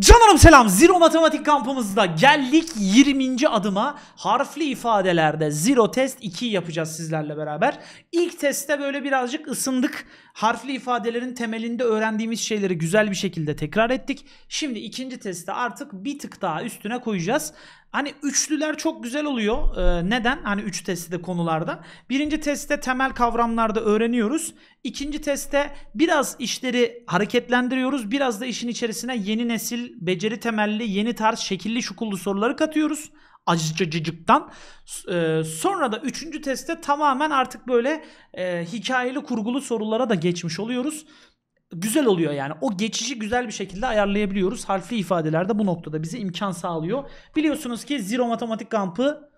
Canlarım selam. Zero Matematik kampımızda geldik 20. adıma. Harfli ifadelerde Zero Test 2 yapacağız sizlerle beraber. İlk testte böyle birazcık ısındık. Harfli ifadelerin temelinde öğrendiğimiz şeyleri güzel bir şekilde tekrar ettik. Şimdi ikinci testte artık bir tık daha üstüne koyacağız. Hani üçlüler çok güzel oluyor. Ee, neden? Hani üç testi konularda. Birinci testte temel kavramlarda öğreniyoruz. İkinci testte biraz işleri hareketlendiriyoruz. Biraz da işin içerisine yeni nesil, beceri temelli, yeni tarz, şekilli, şukullu soruları katıyoruz acıcıcıcıktan. Ee, sonra da üçüncü testte tamamen artık böyle e, hikayeli kurgulu sorulara da geçmiş oluyoruz güzel oluyor yani. O geçişi güzel bir şekilde ayarlayabiliyoruz. Harfli ifadelerde bu noktada bize imkan sağlıyor. Biliyorsunuz ki Zero Matematik Kampı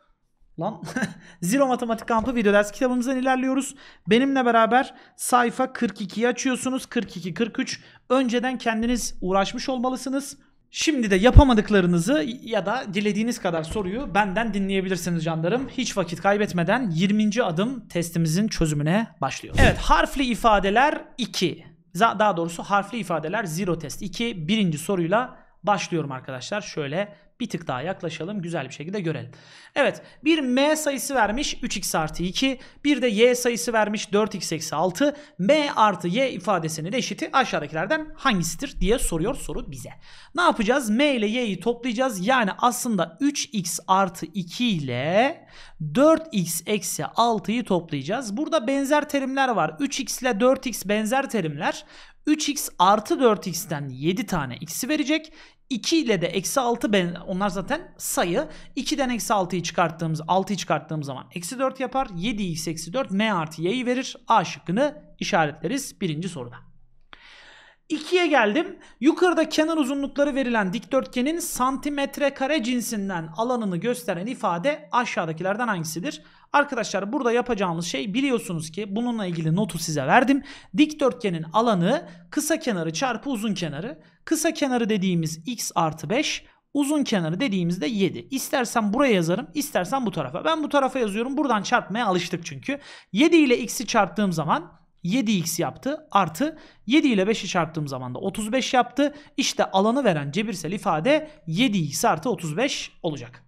lan Zero Matematik Kampı video ders kitabımızdan ilerliyoruz. Benimle beraber sayfa 42'yi açıyorsunuz. 42 43 önceden kendiniz uğraşmış olmalısınız. Şimdi de yapamadıklarınızı ya da dilediğiniz kadar soruyu benden dinleyebilirsiniz canlarım. Hiç vakit kaybetmeden 20. adım testimizin çözümüne başlıyoruz. Evet harfli ifadeler 2. Daha doğrusu harfli ifadeler zero test 2 birinci soruyla başlıyorum arkadaşlar. Şöyle bir tık daha yaklaşalım. Güzel bir şekilde görelim. Evet bir m sayısı vermiş 3x artı 2. Bir de y sayısı vermiş 4x eksi 6. m artı y ifadesinin eşiti aşağıdakilerden hangisidir diye soruyor soru bize. Ne yapacağız? m ile y'yi toplayacağız. Yani aslında 3x artı 2 ile 4x eksi 6'yı toplayacağız. Burada benzer terimler var. 3x ile 4x benzer terimler. 3x artı 4x'ten 7 tane x'i verecek. 2 ile de eksi 6 ben, onlar zaten sayı. 2'den eksi 6'yı çıkarttığımız 6'yı çıkarttığımız zaman eksi 4 yapar. 7x eksi 4 m artı y'yi verir. A şıkkını işaretleriz birinci soruda. 2'ye geldim. Yukarıda kenar uzunlukları verilen dikdörtgenin santimetre kare cinsinden alanını gösteren ifade aşağıdakilerden hangisidir? Arkadaşlar burada yapacağımız şey biliyorsunuz ki bununla ilgili notu size verdim. Dikdörtgenin alanı kısa kenarı çarpı uzun kenarı. Kısa kenarı dediğimiz x artı 5. Uzun kenarı dediğimizde 7. İstersen buraya yazarım, istersen bu tarafa. Ben bu tarafa yazıyorum. Buradan çarpmaya alıştık çünkü. 7 ile x'i çarptığım zaman 7x yaptı artı 7 ile 5'i çarptığım zaman da 35 yaptı. İşte alanı veren cebirsel ifade 7x artı 35 olacak.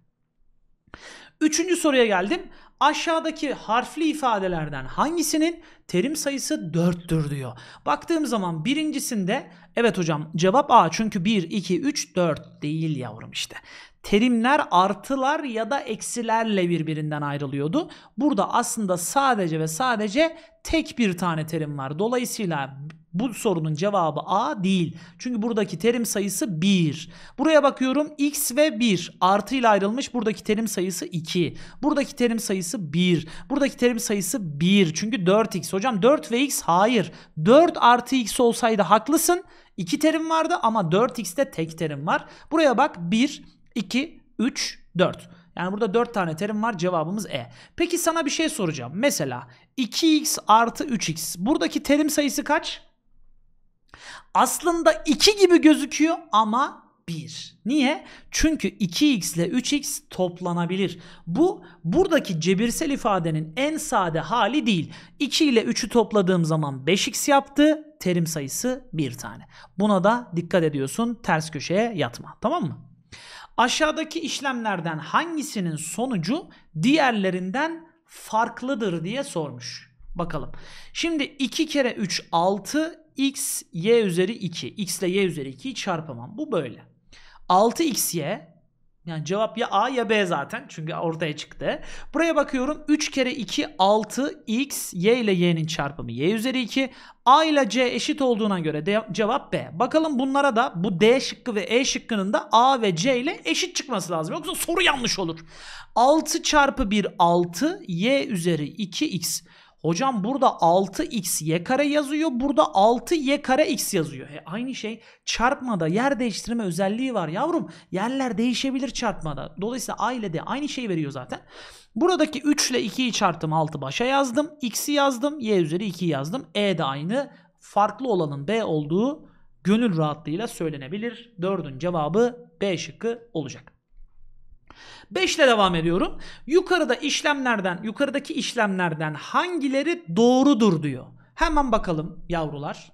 Üçüncü soruya geldim. Aşağıdaki harfli ifadelerden hangisinin terim sayısı 4'tür diyor. Baktığım zaman birincisinde evet hocam cevap A çünkü 1, 2, 3, 4 değil yavrum işte. Terimler artılar ya da eksilerle birbirinden ayrılıyordu. Burada aslında sadece ve sadece tek bir tane terim var. Dolayısıyla bu sorunun cevabı A değil. Çünkü buradaki terim sayısı 1. Buraya bakıyorum x ve 1. Artı ile ayrılmış buradaki terim sayısı 2. Buradaki terim sayısı 1. Buradaki terim sayısı 1. Çünkü 4x. Hocam 4 ve x hayır. 4 artı x olsaydı haklısın. 2 terim vardı ama 4x'te tek terim var. Buraya bak 1, 2, 3, 4. Yani burada 4 tane terim var cevabımız E. Peki sana bir şey soracağım. Mesela 2x artı 3x buradaki terim sayısı kaç? Aslında 2 gibi gözüküyor ama 1. Niye? Çünkü 2x ile 3x toplanabilir. Bu buradaki cebirsel ifadenin en sade hali değil. 2 ile 3'ü topladığım zaman 5x yaptı. Terim sayısı 1 tane. Buna da dikkat ediyorsun. Ters köşeye yatma. Tamam mı? Aşağıdaki işlemlerden hangisinin sonucu diğerlerinden farklıdır diye sormuş. Bakalım. Şimdi 2 kere 3 6, x y üzeri 2. x ile y üzeri 2'yi çarpamam. Bu böyle. 6 y, yani cevap ya A ya B zaten çünkü ortaya çıktı. Buraya bakıyorum 3 kere 2 6 x y ile y'nin çarpımı y üzeri 2 a ile c eşit olduğuna göre de, cevap B. Bakalım bunlara da bu D şıkkı ve E şıkkının da a ve c ile eşit çıkması lazım. Yoksa soru yanlış olur. 6 çarpı 1 6 y üzeri 2 x. Hocam burada 6 x y kare yazıyor. Burada 6y kare x yazıyor. E aynı şey çarpmada yer değiştirme özelliği var yavrum. Yerler değişebilir çarpmada. Dolayısıyla a ile d aynı şey veriyor zaten. Buradaki 3 ile 2'yi çarptım 6 başa yazdım. X'i yazdım. Y üzeri 2 yazdım. E de aynı. Farklı olanın B olduğu gönül rahatlığıyla söylenebilir. Dördün cevabı B şıkkı olacak. 5 ile devam ediyorum. Yukarıda işlemlerden, yukarıdaki işlemlerden hangileri doğrudur diyor. Hemen bakalım yavrular.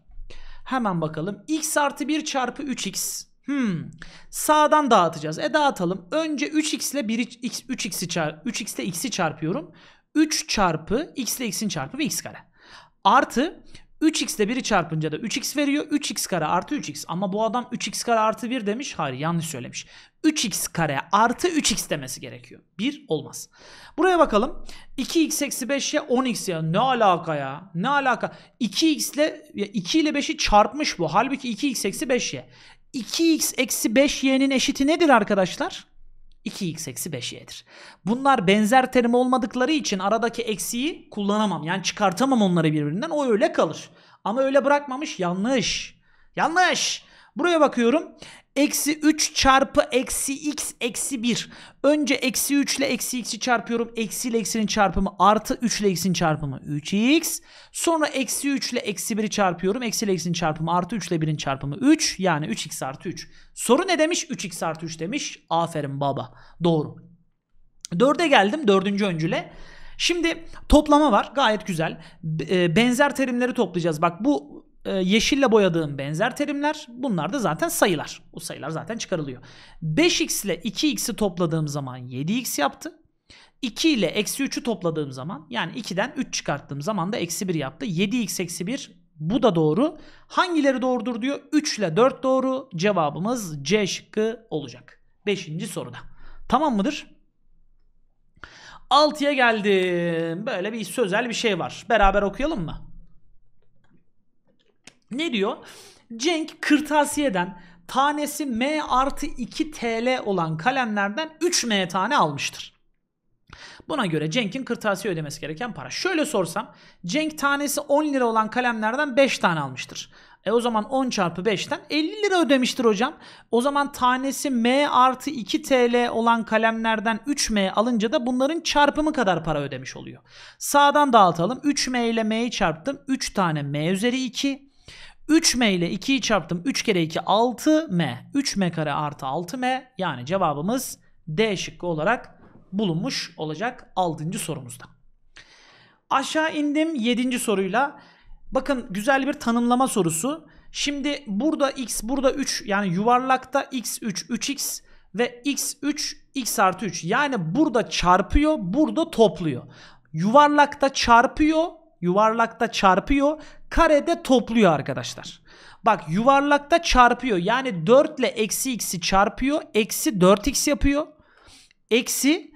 Hemen bakalım. x artı 1 çarpı 3x. Hmm. Sağdan dağıtacağız. E dağıtalım. Önce 3x ile 1 x 3x'i çarp 3x ile x'i çarpıyorum. 3 çarpı x ile x'in çarpı ve x kare. Artı 3x ile 1'i çarpınca da 3x veriyor. 3x kare artı 3x. Ama bu adam 3x kare artı 1 demiş. Hayır yanlış söylemiş. 3x kare artı 3x demesi gerekiyor. 1 olmaz. Buraya bakalım. 2x eksi 5'e 10x ya. Ne alaka ya? Ne alaka? 2x ile 2 ile 5'i çarpmış bu. Halbuki 2x eksi 5'ye. 2x eksi 5y'nin eşiti nedir arkadaşlar? 2x eksi 5y'dir. Bunlar benzer terim olmadıkları için aradaki eksiği kullanamam. Yani çıkartamam onları birbirinden. O öyle kalır. Ama öyle bırakmamış. Yanlış. Yanlış. Buraya bakıyorum. Eksi 3 çarpı eksi x eksi 1. Önce eksi 3 ile eksi x'i çarpıyorum. Eksi ile eksinin çarpımı artı 3 ile x'in çarpımı 3x. Sonra eksi 3 ile eksi 1'i çarpıyorum. Eksi ile x'in çarpımı artı 3 ile 1'in çarpımı 3. Yani 3x artı 3. Soru ne demiş? 3x artı 3 demiş. Aferin baba. Doğru. 4'e geldim. 4. öncüle. Şimdi toplama var. Gayet güzel. E, benzer terimleri toplayacağız. Bak bu e, yeşille boyadığım benzer terimler. Bunlar da zaten sayılar. O sayılar zaten çıkarılıyor. 5x ile 2x'i topladığım zaman 7x yaptı. 2 ile eksi 3'ü topladığım zaman yani 2'den 3 çıkarttığım zaman da eksi 1 yaptı. 7x eksi 1 bu da doğru. Hangileri doğrudur diyor. 3 ile 4 doğru. Cevabımız C şıkkı olacak. 5. soruda. Tamam mıdır? 6'ya geldim. Böyle bir sözel bir şey var. Beraber okuyalım mı? Ne diyor? Cenk kırtasiyeden tanesi M artı 2 TL olan kalemlerden 3M tane almıştır. Buna göre Cenk'in kırtasiye ödemesi gereken para. Şöyle sorsam Cenk tanesi 10 lira olan kalemlerden 5 tane almıştır. E o zaman 10 çarpı 5'ten 50 lira ödemiştir hocam. O zaman tanesi M artı 2 TL olan kalemlerden 3M alınca da bunların çarpımı kadar para ödemiş oluyor. Sağdan dağıtalım. 3M ile M'yi çarptım. 3 tane M üzeri 2 3m ile 2'yi çarptım. 3 kere 2 6m. 3m kare artı 6m. Yani cevabımız D şıkkı olarak bulunmuş olacak 6. sorumuzda. Aşağı indim 7. soruyla. Bakın güzel bir tanımlama sorusu. Şimdi burada x burada 3 yani yuvarlakta x3 3x ve x3 x artı 3 yani burada çarpıyor burada topluyor. Yuvarlakta çarpıyor yuvarlakta çarpıyor karede topluyor arkadaşlar. Bak yuvarlakta çarpıyor. Yani 4 ile eksi x'i çarpıyor. Eksi 4x yapıyor. Eksi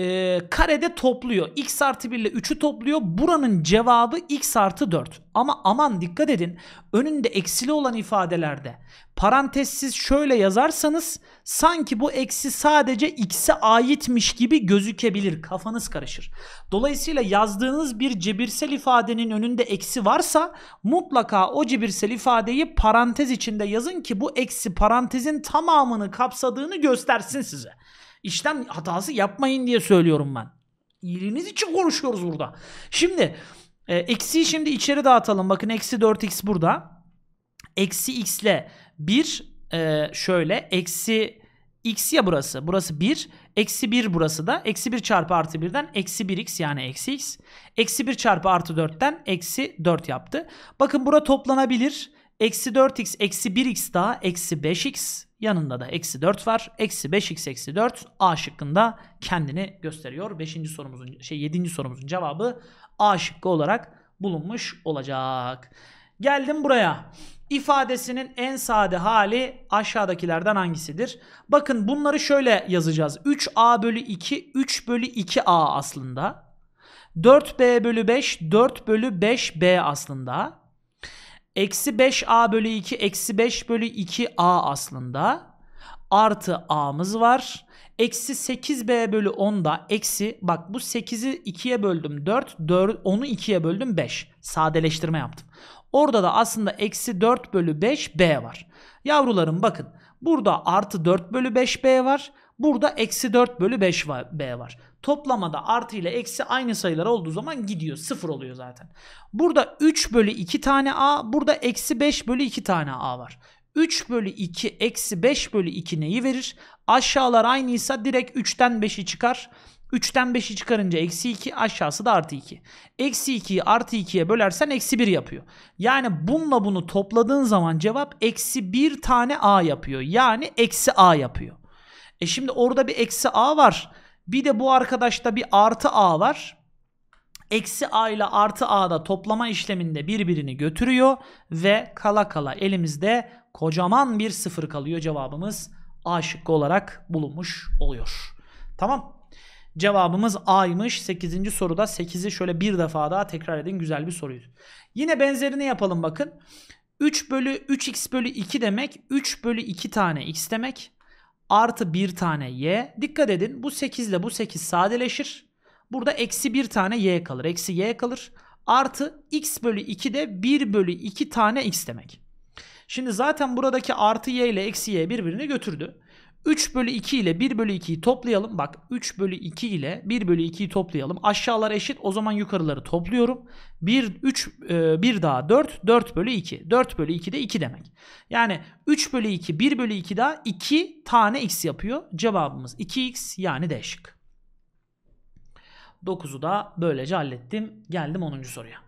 e, karede topluyor. X artı 1 ile 3'ü topluyor. Buranın cevabı X artı 4. Ama aman dikkat edin önünde eksili olan ifadelerde parantezsiz şöyle yazarsanız sanki bu eksi sadece X'e aitmiş gibi gözükebilir. Kafanız karışır. Dolayısıyla yazdığınız bir cebirsel ifadenin önünde eksi varsa mutlaka o cebirsel ifadeyi parantez içinde yazın ki bu eksi parantezin tamamını kapsadığını göstersin size. İşten hatası yapmayın diye söylüyorum ben. İyiliğiniz için konuşuyoruz burada. Şimdi e, eksiyi şimdi içeri dağıtalım. Bakın eksi 4x burada. Eksi x ile 1 e, şöyle eksi x ya burası. Burası 1. Eksi 1 burası da. Eksi 1 çarpı artı 1'den eksi 1x yani eksi x. Eksi 1 çarpı artı 4'ten eksi 4 yaptı. Bakın bura toplanabilir. Eksi 4x eksi 1x daha eksi 5x yanında da eksi 4 var. Eksi 5x eksi 4 A şıkkında kendini gösteriyor. 5. sorumuzun şey 7. sorumuzun cevabı A şıkkı olarak bulunmuş olacak. Geldim buraya. İfadesinin en sade hali aşağıdakilerden hangisidir? Bakın bunları şöyle yazacağız. 3a bölü 2, 3 bölü 2a aslında. 4b bölü 5, 4 bölü 5b aslında. Eksi 5a bölü 2 eksi 5 bölü 2a aslında. Artı a'mız var. Eksi 8b bölü 10 da eksi bak bu 8'i 2'ye böldüm 4, 4 10'u 2'ye böldüm 5. Sadeleştirme yaptım. Orada da aslında eksi 4 bölü 5 b var. Yavrularım bakın burada artı 4 bölü 5 b var. Burada eksi 4 bölü 5 b var. Toplamada artı ile eksi aynı sayılar olduğu zaman gidiyor. Sıfır oluyor zaten. Burada 3 bölü 2 tane A, burada eksi 5 bölü 2 tane A var. 3 bölü 2 eksi 5 bölü 2 neyi verir? Aşağılar aynıysa direkt 3'ten 5'i çıkar. 3'ten 5'i çıkarınca eksi 2 aşağısı da artı 2. Eksi 2'yi artı 2'ye bölersen eksi 1 yapıyor. Yani bununla bunu topladığın zaman cevap eksi 1 tane a yapıyor. Yani eksi a yapıyor. E şimdi orada bir eksi a var. Bir de bu arkadaşta bir artı A var. Eksi A ile artı A da toplama işleminde birbirini götürüyor ve kala kala elimizde kocaman bir sıfır kalıyor. Cevabımız A şıkkı olarak bulunmuş oluyor. Tamam. Cevabımız A'ymış. 8. soruda 8'i şöyle bir defa daha tekrar edin. Güzel bir soruydu. Yine benzerini yapalım bakın. 3 bölü 3x bölü 2 demek 3 bölü 2 tane x demek artı bir tane y. Dikkat edin bu 8 ile bu 8 sadeleşir. Burada eksi bir tane y kalır. Eksi y kalır. Artı x bölü 2 de 1 bölü 2 tane x demek. Şimdi zaten buradaki artı y ile eksi y birbirini götürdü. 3 bölü 2 ile 1 bölü 2'yi toplayalım. Bak 3 bölü 2 ile 1 bölü 2'yi toplayalım. Aşağılar eşit o zaman yukarıları topluyorum. 1, 3, 1 daha 4, 4 bölü 2. 4 bölü 2 de 2 demek. Yani 3 bölü 2, 1 bölü 2 daha 2 tane x yapıyor. Cevabımız 2x yani D şık. 9'u da böylece hallettim. Geldim 10. soruya.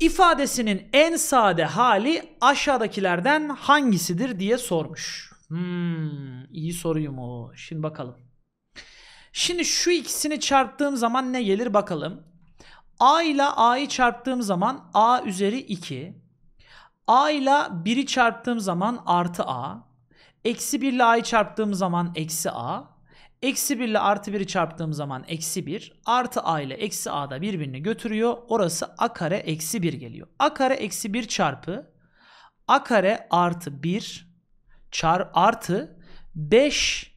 İfadesinin en sade hali aşağıdakilerden hangisidir diye sormuş. Hmm, iyi soruymuş. Şimdi bakalım. Şimdi şu ikisini çarptığım zaman ne gelir bakalım. A ile A'yı çarptığım zaman A üzeri 2. A ile 1'i çarptığım zaman artı A. Eksi 1 ile A'yı çarptığım zaman eksi A. Eksi 1 ile artı 1'i çarptığım zaman eksi 1. Artı A ile eksi A da birbirini götürüyor. Orası A kare eksi 1 geliyor. A kare eksi 1 çarpı A kare artı 1 çar artı 5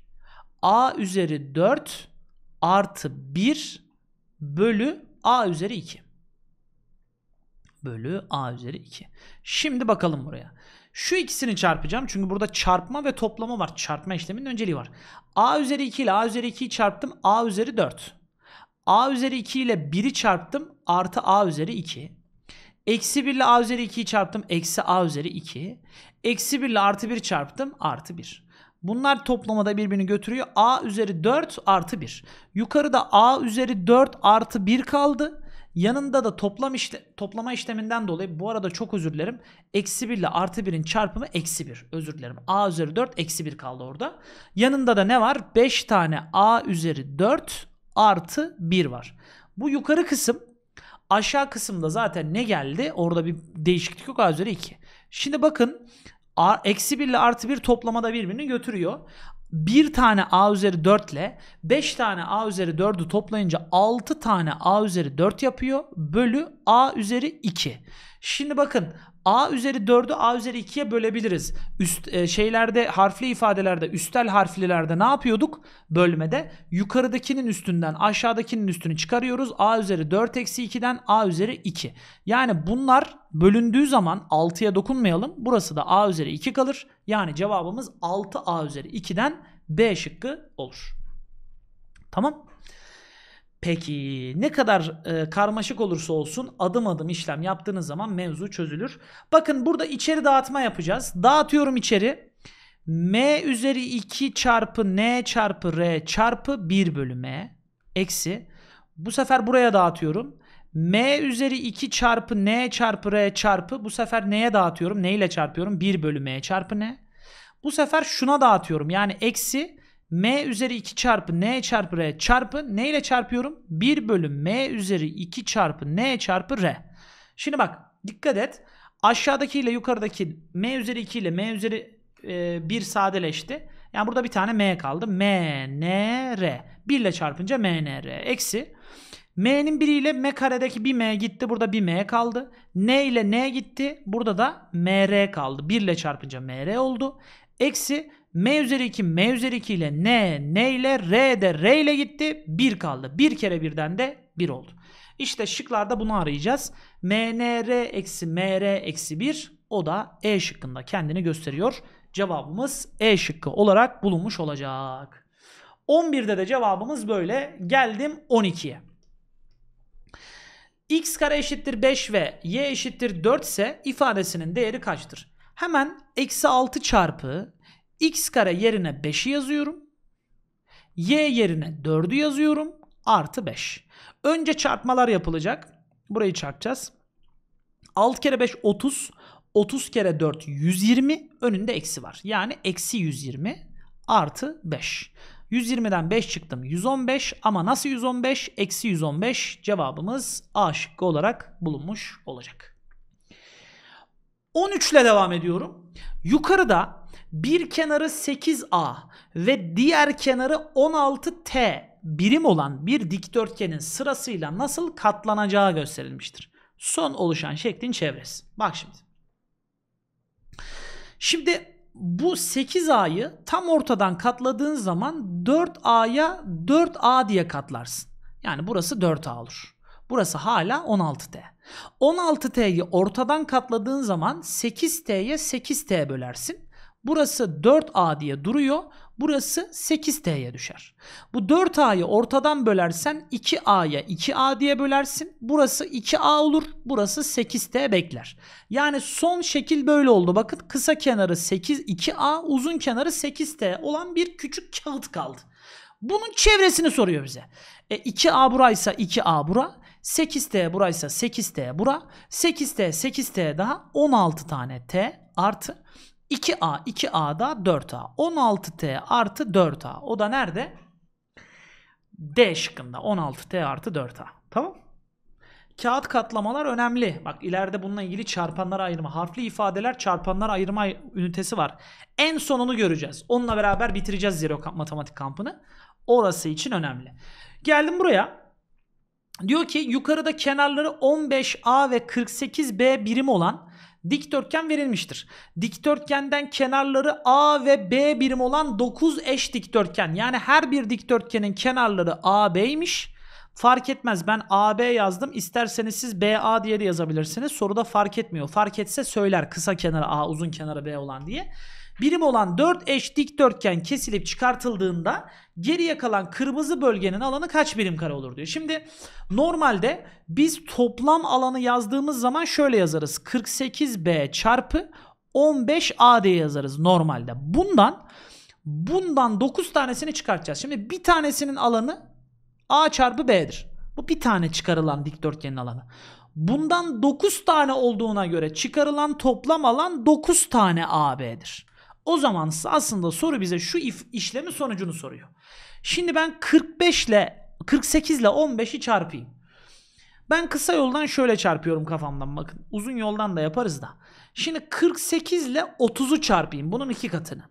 a üzeri 4 artı 1 bölü a üzeri 2. Bölü a üzeri 2. Şimdi bakalım buraya. Şu ikisini çarpacağım. Çünkü burada çarpma ve toplama var. Çarpma işleminin önceliği var. a üzeri 2 ile a üzeri 2'yi çarptım. a üzeri 4. a üzeri 2 ile 1'i çarptım. Artı a üzeri 2. Eksi 1 ile a üzeri 2'yi çarptım. Eksi a üzeri 2. Eksi 1 ile artı 1 çarptım. Artı 1. Bunlar toplamada birbirini götürüyor. A üzeri 4 artı 1. Yukarıda A üzeri 4 artı 1 kaldı. Yanında da toplam işte, toplama işleminden dolayı bu arada çok özür dilerim. Eksi 1 ile artı 1'in çarpımı eksi 1. Özür dilerim. A üzeri 4 eksi 1 kaldı orada. Yanında da ne var? 5 tane A üzeri 4 artı 1 var. Bu yukarı kısım Aşağı kısımda zaten ne geldi? Orada bir değişiklik yok. A üzeri 2. Şimdi bakın eksi 1 ile artı 1 toplamada birbirini götürüyor. Bir tane a üzeri 4 ile 5 tane a üzeri 4'ü toplayınca 6 tane a üzeri 4 yapıyor. Bölü a üzeri 2. Şimdi bakın A üzeri 4'ü A üzeri 2'ye bölebiliriz. Üst e, şeylerde harfli ifadelerde üstel harflilerde ne yapıyorduk? Bölmede yukarıdakinin üstünden aşağıdakinin üstünü çıkarıyoruz. A üzeri 4 eksi 2'den A üzeri 2. Yani bunlar bölündüğü zaman 6'ya dokunmayalım. Burası da A üzeri 2 kalır. Yani cevabımız 6A üzeri 2'den B şıkkı olur. Tamam Peki ne kadar e, karmaşık olursa olsun adım adım işlem yaptığınız zaman mevzu çözülür. Bakın burada içeri dağıtma yapacağız. Dağıtıyorum içeri. M üzeri 2 çarpı N çarpı R çarpı 1 bölü M eksi. Bu sefer buraya dağıtıyorum. M üzeri 2 çarpı N çarpı R çarpı bu sefer neye dağıtıyorum? Ne ile çarpıyorum? 1 bölü M çarpı N. Bu sefer şuna dağıtıyorum. Yani eksi m üzeri 2 çarpı n çarpı r çarpı ne ile çarpıyorum? 1 bölü m üzeri 2 çarpı n çarpı r. Şimdi bak dikkat et. Aşağıdaki ile yukarıdaki m üzeri 2 ile m üzeri e, 1 sadeleşti. Yani burada bir tane m kaldı. m, n, r. 1 ile çarpınca m, n, r. Eksi. m'nin 1 ile m karedeki bir m gitti. Burada bir m kaldı. n ile n gitti. Burada da m, r kaldı. 1 ile çarpınca m, r oldu. Eksi M üzeri 2 M üzeri 2 ile N, N ile R de R ile gitti. 1 kaldı. 1 kere birden de 1 oldu. İşte şıklarda bunu arayacağız. MNR eksi MR eksi 1 o da E şıkkında kendini gösteriyor. Cevabımız E şıkkı olarak bulunmuş olacak. 11'de de cevabımız böyle. Geldim 12'ye. X kare eşittir 5 ve Y eşittir 4 ise ifadesinin değeri kaçtır? Hemen eksi 6 çarpı x kare yerine 5'i yazıyorum. y yerine 4'ü yazıyorum. Artı 5. Önce çarpmalar yapılacak. Burayı çarpacağız. 6 kere 5 30. 30 kere 4 120. Önünde eksi var. Yani eksi 120 artı 5. 120'den 5 çıktım 115 ama nasıl 115? Eksi 115 cevabımız A şıkkı olarak bulunmuş olacak. 13 ile devam ediyorum. Yukarıda bir kenarı 8A ve diğer kenarı 16T birim olan bir dikdörtgenin sırasıyla nasıl katlanacağı gösterilmiştir. Son oluşan şeklin çevresi. Bak şimdi. Şimdi bu 8A'yı tam ortadan katladığın zaman 4A'ya 4A diye katlarsın. Yani burası 4A olur. Burası hala 16T. 16T'yi ortadan katladığın zaman 8T'ye 8T bölersin. Burası 4A diye duruyor. Burası 8T'ye düşer. Bu 4A'yı ortadan bölersen 2A'ya 2A diye bölersin. Burası 2A olur. Burası 8T bekler. Yani son şekil böyle oldu. Bakın kısa kenarı 8 2A, uzun kenarı 8T olan bir küçük kağıt kaldı. Bunun çevresini soruyor bize. E, 2A buraysa 2A bura. 8T buraysa 8T bura. 8T 8T daha 16 tane T artı 2A, 2 a da 4A. 16T artı 4A. O da nerede? D şıkkında. 16T artı 4A. Tamam. Kağıt katlamalar önemli. Bak ileride bununla ilgili çarpanlar ayırma. Harfli ifadeler çarpanlar ayırma ünitesi var. En sonunu göreceğiz. Onunla beraber bitireceğiz zero matematik kampını. Orası için önemli. Geldim buraya. Diyor ki yukarıda kenarları 15A ve 48B birim olan dikdörtgen verilmiştir. Dikdörtgenden kenarları A ve B birim olan 9 eş dikdörtgen. Yani her bir dikdörtgenin kenarları AB'ymiş. Fark etmez ben AB yazdım. İsterseniz siz BA diye de yazabilirsiniz. Soruda fark etmiyor. Fark etse söyler kısa kenara A uzun kenara B olan diye. Birim olan 4 eş dikdörtgen kesilip çıkartıldığında geriye kalan kırmızı bölgenin alanı kaç birim kare olur diyor. Şimdi normalde biz toplam alanı yazdığımız zaman şöyle yazarız. 48B çarpı 15A diye yazarız normalde. Bundan bundan 9 tanesini çıkartacağız. Şimdi bir tanesinin alanı A çarpı B'dir. Bu bir tane çıkarılan dikdörtgenin alanı. Bundan 9 tane olduğuna göre çıkarılan toplam alan 9 tane AB'dir. O zaman aslında soru bize şu if işlemin sonucunu soruyor. Şimdi ben 45 ile 48 ile 15'i çarpayım. Ben kısa yoldan şöyle çarpıyorum kafamdan bakın. Uzun yoldan da yaparız da. Şimdi 48 ile 30'u çarpayım. Bunun iki katını.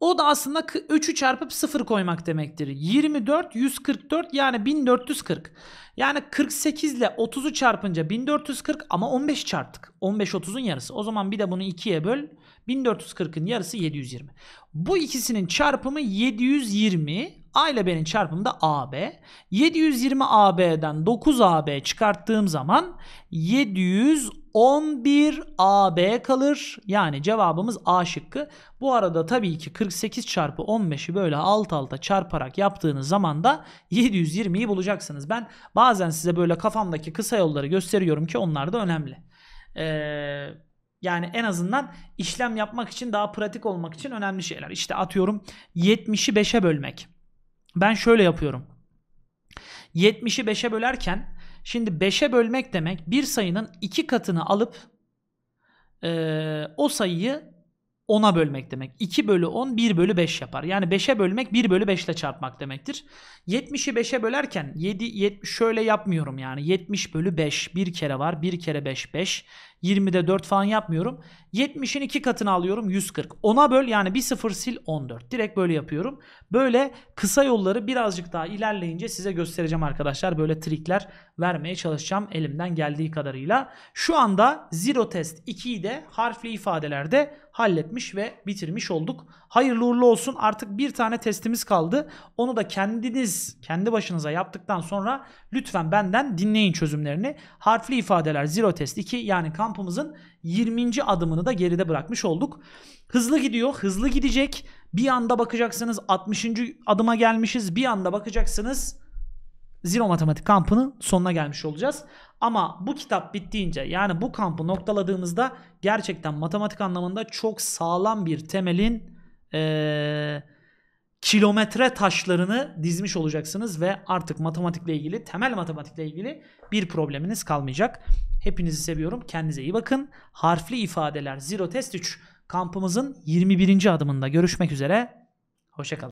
O da aslında 3'ü çarpıp 0 koymak demektir. 24, 144 yani 1440. Yani 48 ile 30'u çarpınca 1440 ama 15 çarptık. 15 30'un yarısı. O zaman bir de bunu 2'ye böl. 1440'ın yarısı 720. Bu ikisinin çarpımı 720. A ile B'nin çarpımı da AB. 720 AB'den 9 AB çıkarttığım zaman 711 AB kalır. Yani cevabımız A şıkkı. Bu arada tabii ki 48 çarpı 15'i böyle alt alta çarparak yaptığınız zaman da 720'yi bulacaksınız. Ben bazen size böyle kafamdaki kısa yolları gösteriyorum ki onlar da önemli. Eee yani en azından işlem yapmak için daha pratik olmak için önemli şeyler. İşte atıyorum 70'i 5'e bölmek. Ben şöyle yapıyorum. 70'i 5'e bölerken şimdi 5'e bölmek demek bir sayının 2 katını alıp e, o sayıyı 10'a bölmek demek. 2 bölü 10 1 bölü 5 yapar. Yani 5'e bölmek 1 bölü 5 ile çarpmak demektir. 70'i 5'e bölerken 7, 70 şöyle yapmıyorum yani. 70 bölü 5 bir kere var. 1 kere 5 5. 20'de 4 falan yapmıyorum. 70'in 2 katını alıyorum 140. 10'a böl yani bir sıfır sil 14. Direkt böyle yapıyorum. Böyle kısa yolları birazcık daha ilerleyince size göstereceğim arkadaşlar. Böyle trikler vermeye çalışacağım elimden geldiği kadarıyla. Şu anda zero test 2'yi de harfli ifadelerde halletmiş ve bitirmiş olduk. Hayırlı uğurlu olsun. Artık bir tane testimiz kaldı. Onu da kendiniz kendi başınıza yaptıktan sonra lütfen benden dinleyin çözümlerini. Harfli ifadeler zero test 2 yani kan kampımızın 20. adımını da geride bırakmış olduk. Hızlı gidiyor, hızlı gidecek. Bir anda bakacaksınız 60. adıma gelmişiz. Bir anda bakacaksınız Zero Matematik kampının sonuna gelmiş olacağız. Ama bu kitap bittiğince yani bu kampı noktaladığımızda gerçekten matematik anlamında çok sağlam bir temelin ee, kilometre taşlarını dizmiş olacaksınız ve artık matematikle ilgili, temel matematikle ilgili bir probleminiz kalmayacak. Hepinizi seviyorum. Kendinize iyi bakın. Harfli ifadeler Zero Test 3 kampımızın 21. adımında görüşmek üzere. Hoşçakalın.